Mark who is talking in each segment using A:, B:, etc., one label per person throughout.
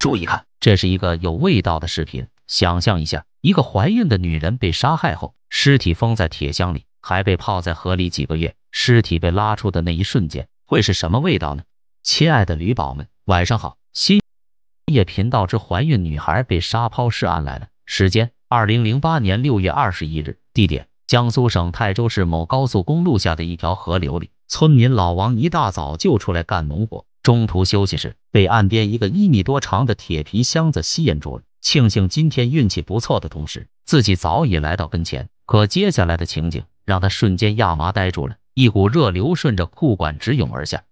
A: 注意看，这是一个有味道的视频。想象一下，一个怀孕的女人被杀害后，尸体封在铁箱里，还被泡在河里几个月，尸体被拉出的那一瞬间，会是什么味道呢？亲爱的驴宝们，晚上好！新夜频道之怀孕女孩被杀抛尸案来了。时间：二零零八年六月二十一日。地点：江苏省泰州市某高速公路下的一条河流里。村民老王一大早就出来干农活。中途休息时，被岸边一个一米多长的铁皮箱子吸引住了。庆幸今天运气不错的同时，自己早已来到跟前。可接下来的情景让他瞬间亚麻呆住了，一股热流顺着裤管直涌而下。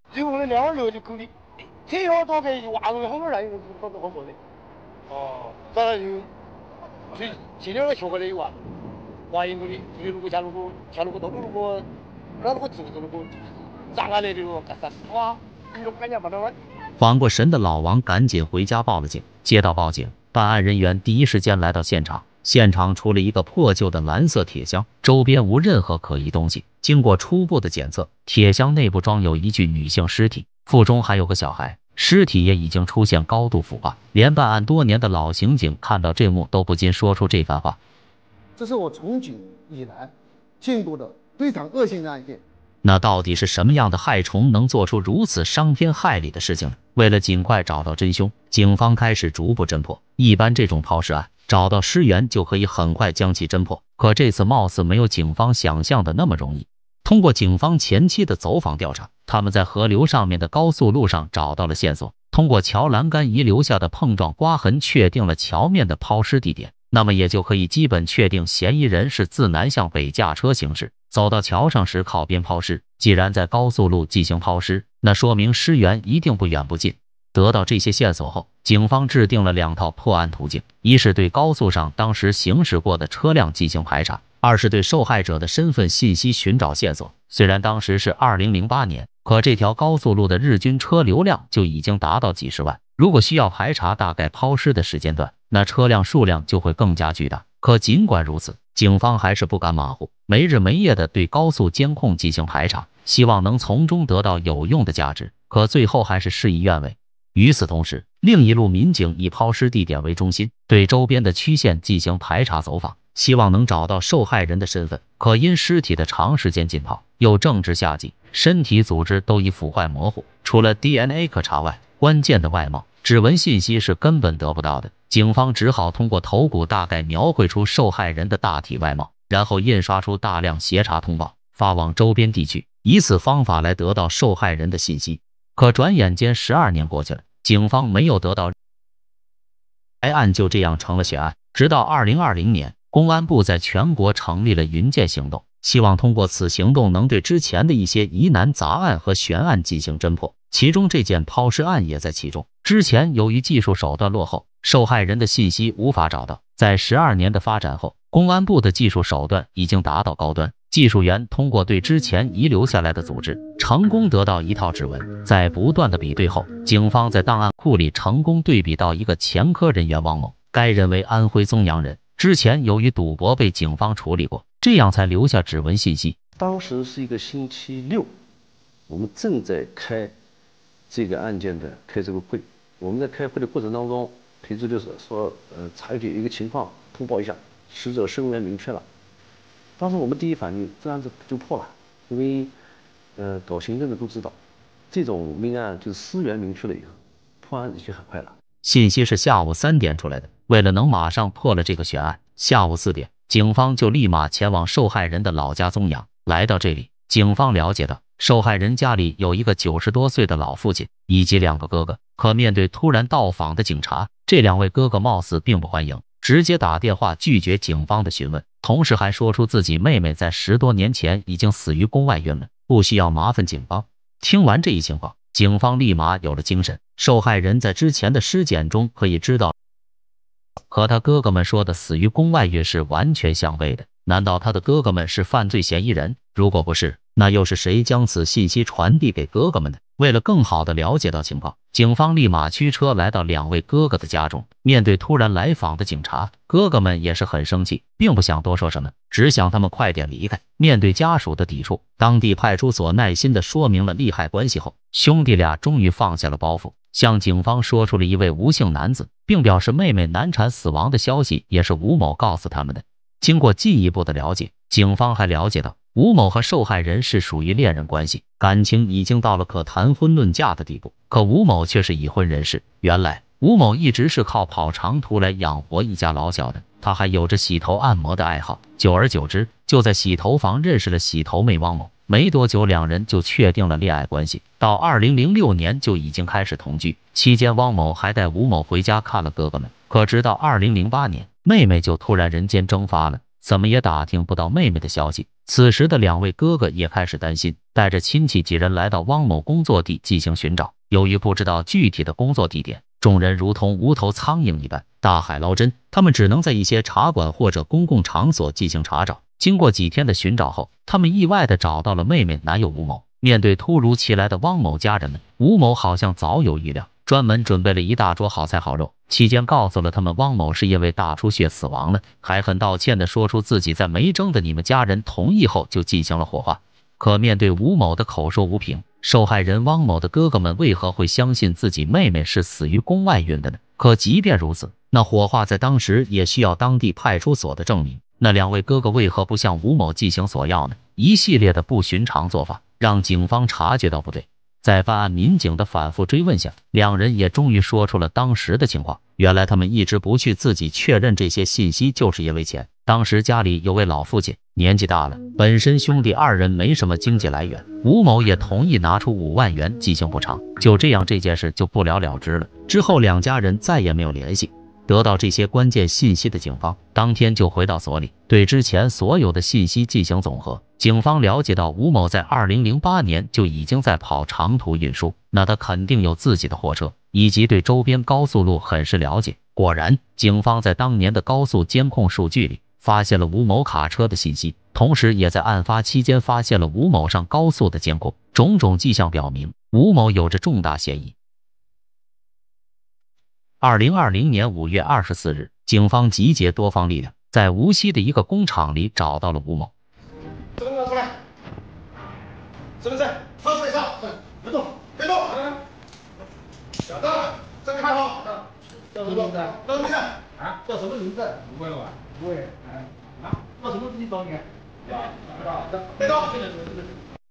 A: 缓过神的老王赶紧回家报了警。接到报警，办案人员第一时间来到现场。现场除了一个破旧的蓝色铁箱，周边无任何可疑东西。经过初步的检测，铁箱内部装有一具女性尸体，腹中还有个小孩，尸体也已经出现高度腐化。连办案多年的老刑警看到这幕都不禁说出这番话：“这是我从警以来见过的非常恶性的案件。”那到底是什么样的害虫能做出如此伤天害理的事情呢？为了尽快找到真凶，警方开始逐步侦破。一般这种抛尸案，找到尸源就可以很快将其侦破，可这次貌似没有警方想象的那么容易。通过警方前期的走访调查，他们在河流上面的高速路上找到了线索，通过桥栏杆遗留下的碰撞刮痕，确定了桥面的抛尸地点，那么也就可以基本确定嫌疑人是自南向北驾车行驶。走到桥上时靠边抛尸，既然在高速路进行抛尸，那说明尸源一定不远不近。得到这些线索后，警方制定了两套破案途径：一是对高速上当时行驶过的车辆进行排查；二是对受害者的身份信息寻找线索。虽然当时是二零零八年，可这条高速路的日均车流量就已经达到几十万。如果需要排查大概抛尸的时间段，那车辆数量就会更加巨大。可尽管如此，警方还是不敢马虎，没日没夜的对高速监控进行排查，希望能从中得到有用的价值，可最后还是事与愿违。与此同时，另一路民警以抛尸地点为中心，对周边的区县进行排查走访，希望能找到受害人的身份。可因尸体的长时间浸泡，又正值夏季，身体组织都已腐坏模糊，除了 DNA 可查外，关键的外貌。指纹信息是根本得不到的，警方只好通过头骨大概描绘出受害人的大体外貌，然后印刷出大量协查通报发往周边地区，以此方法来得到受害人的信息。可转眼间十二年过去了，警方没有得到，该案就这样成了悬案。直到二零二零年，公安部在全国成立了云剑行动。希望通过此行动，能对之前的一些疑难杂案和悬案进行侦破，其中这件抛尸案也在其中。之前由于技术手段落后，受害人的信息无法找到。在十二年的发展后，公安部的技术手段已经达到高端，技术员通过对之前遗留下来的组织，成功得到一套指纹，在不断的比对后，警方在档案库里成功对比到一个前科人员王某，该人为安徽枞阳人。之前由于赌博被警方处理过，这样才留下指纹信息。当时是一个星期六，我们正在开这个案件的开这个会，我们在开会的过程当中，提出是说，呃，查取一个情况，通报一下，死者生源明确了。当时我们第一反应，这案子就破了，因为，呃，搞行政的都知道，这种命案就是尸源明确了以后，破案已经很快了。信息是下午三点出来的。为了能马上破了这个悬案，下午四点，警方就立马前往受害人的老家宗阳。来到这里，警方了解到，受害人家里有一个九十多岁的老父亲以及两个哥哥。可面对突然到访的警察，这两位哥哥貌似并不欢迎，直接打电话拒绝警方的询问，同时还说出自己妹妹在十多年前已经死于宫外孕了，不需要麻烦警方。听完这一情况。警方立马有了精神。受害人在之前的尸检中可以知道，和他哥哥们说的死于宫外孕是完全相悖的。难道他的哥哥们是犯罪嫌疑人？如果不是，那又是谁将此信息传递给哥哥们的？为了更好的了解到情况。警方立马驱车来到两位哥哥的家中，面对突然来访的警察，哥哥们也是很生气，并不想多说什么，只想他们快点离开。面对家属的抵触，当地派出所耐心的说明了利害关系后，兄弟俩终于放下了包袱，向警方说出了一位吴姓男子，并表示妹妹难产死亡的消息也是吴某告诉他们的。经过进一步的了解，警方还了解到，吴某和受害人是属于恋人关系，感情已经到了可谈婚论嫁的地步。可吴某却是已婚人士。原来，吴某一直是靠跑长途来养活一家老小的，他还有着洗头按摩的爱好，久而久之，就在洗头房认识了洗头妹汪某。没多久，两人就确定了恋爱关系，到二零零六年就已经开始同居。期间，汪某还带吴某回家看了哥哥们。可直到二零零八年。妹妹就突然人间蒸发了，怎么也打听不到妹妹的消息。此时的两位哥哥也开始担心，带着亲戚几人来到汪某工作地进行寻找。由于不知道具体的工作地点，众人如同无头苍蝇一般大海捞针。他们只能在一些茶馆或者公共场所进行查找。经过几天的寻找后，他们意外的找到了妹妹男友吴某。面对突如其来的汪某家人们，吴某好像早有预料。专门准备了一大桌好菜好肉，期间告诉了他们汪某是因为大出血死亡了，还很道歉的说出自己在没征得你们家人同意后就进行了火化。可面对吴某的口说无凭，受害人汪某的哥哥们为何会相信自己妹妹是死于宫外孕的呢？可即便如此，那火化在当时也需要当地派出所的证明，那两位哥哥为何不向吴某进行索要呢？一系列的不寻常做法让警方察觉到不对。在办案民警的反复追问下，两人也终于说出了当时的情况。原来他们一直不去自己确认这些信息，就是因为钱。当时家里有位老父亲，年纪大了，本身兄弟二人没什么经济来源，吴某也同意拿出五万元进行补偿。就这样，这件事就不了了之了。之后，两家人再也没有联系。得到这些关键信息的警方，当天就回到所里，对之前所有的信息进行总和。警方了解到吴某在2008年就已经在跑长途运输，那他肯定有自己的货车，以及对周边高速路很是了解。果然，警方在当年的高速监控数据里发现了吴某卡车的信息，同时也在案发期间发现了吴某上高速的监控。种种迹象表明，吴某有着重大嫌疑。二零二零年五月二十四日，警方集结多方力量，在无锡的一个工厂里找到了吴某。身份证出来！身份证！放桌子上！别动！别动！找到了！这个看好！叫什么名字？干什么去？啊？叫什么名字？不会了吧？不会。啊？干什么事情找你？啊？别动！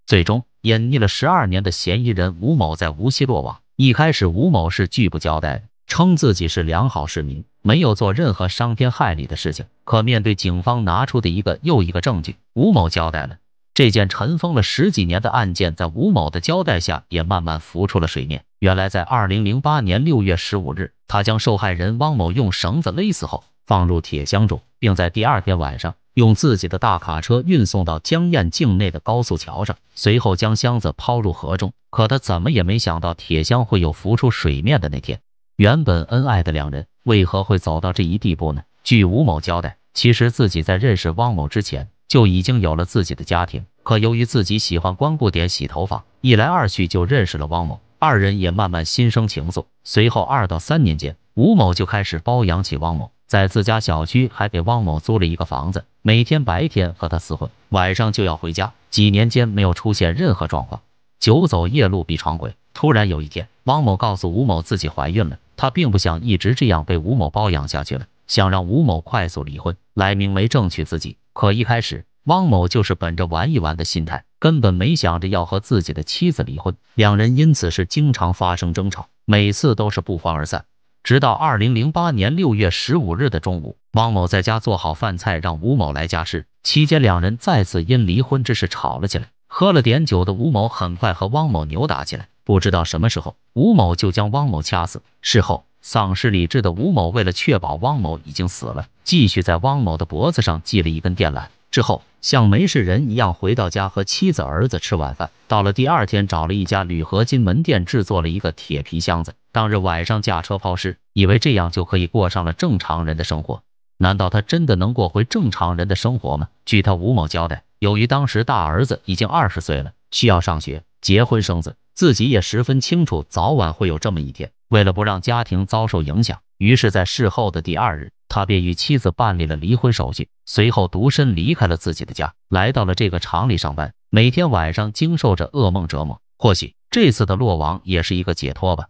A: 最终，隐匿了十二年的嫌疑人吴某在无锡落网。一开始，吴某是拒不交代。称自己是良好市民，没有做任何伤天害理的事情。可面对警方拿出的一个又一个证据，吴某交代了这件尘封了十几年的案件，在吴某的交代下，也慢慢浮出了水面。原来，在二零零八年六月十五日，他将受害人汪某用绳子勒死后，放入铁箱中，并在第二天晚上用自己的大卡车运送到江堰境内的高速桥上，随后将箱子抛入河中。可他怎么也没想到，铁箱会有浮出水面的那天。原本恩爱的两人为何会走到这一地步呢？据吴某交代，其实自己在认识汪某之前就已经有了自己的家庭，可由于自己喜欢光顾点洗头房，一来二去就认识了汪某，二人也慢慢心生情愫。随后二到三年间，吴某就开始包养起汪某，在自家小区还给汪某租了一个房子，每天白天和他厮混，晚上就要回家。几年间没有出现任何状况，久走夜路必闯鬼。突然有一天，汪某告诉吴某自己怀孕了。他并不想一直这样被吴某包养下去了，想让吴某快速离婚，来明媒正娶自己。可一开始，汪某就是本着玩一玩的心态，根本没想着要和自己的妻子离婚。两人因此事经常发生争吵，每次都是不欢而散。直到二零零八年六月十五日的中午，汪某在家做好饭菜，让吴某来家吃。期间，两人再次因离婚之事吵了起来。喝了点酒的吴某很快和汪某扭打起来。不知道什么时候，吴某就将汪某掐死。事后，丧失理智的吴某为了确保汪某已经死了，继续在汪某的脖子上系了一根电缆。之后，像没事人一样回到家和妻子、儿子吃晚饭。到了第二天，找了一家铝合金门店制作了一个铁皮箱子。当日晚上驾车抛尸，以为这样就可以过上了正常人的生活。难道他真的能过回正常人的生活吗？据他吴某交代，由于当时大儿子已经二十岁了，需要上学、结婚、生子。自己也十分清楚，早晚会有这么一天。为了不让家庭遭受影响，于是，在事后的第二日，他便与妻子办理了离婚手续，随后独身离开了自己的家，来到了这个厂里上班。每天晚上，经受着噩梦折磨。或许这次的落网也是一个解脱吧。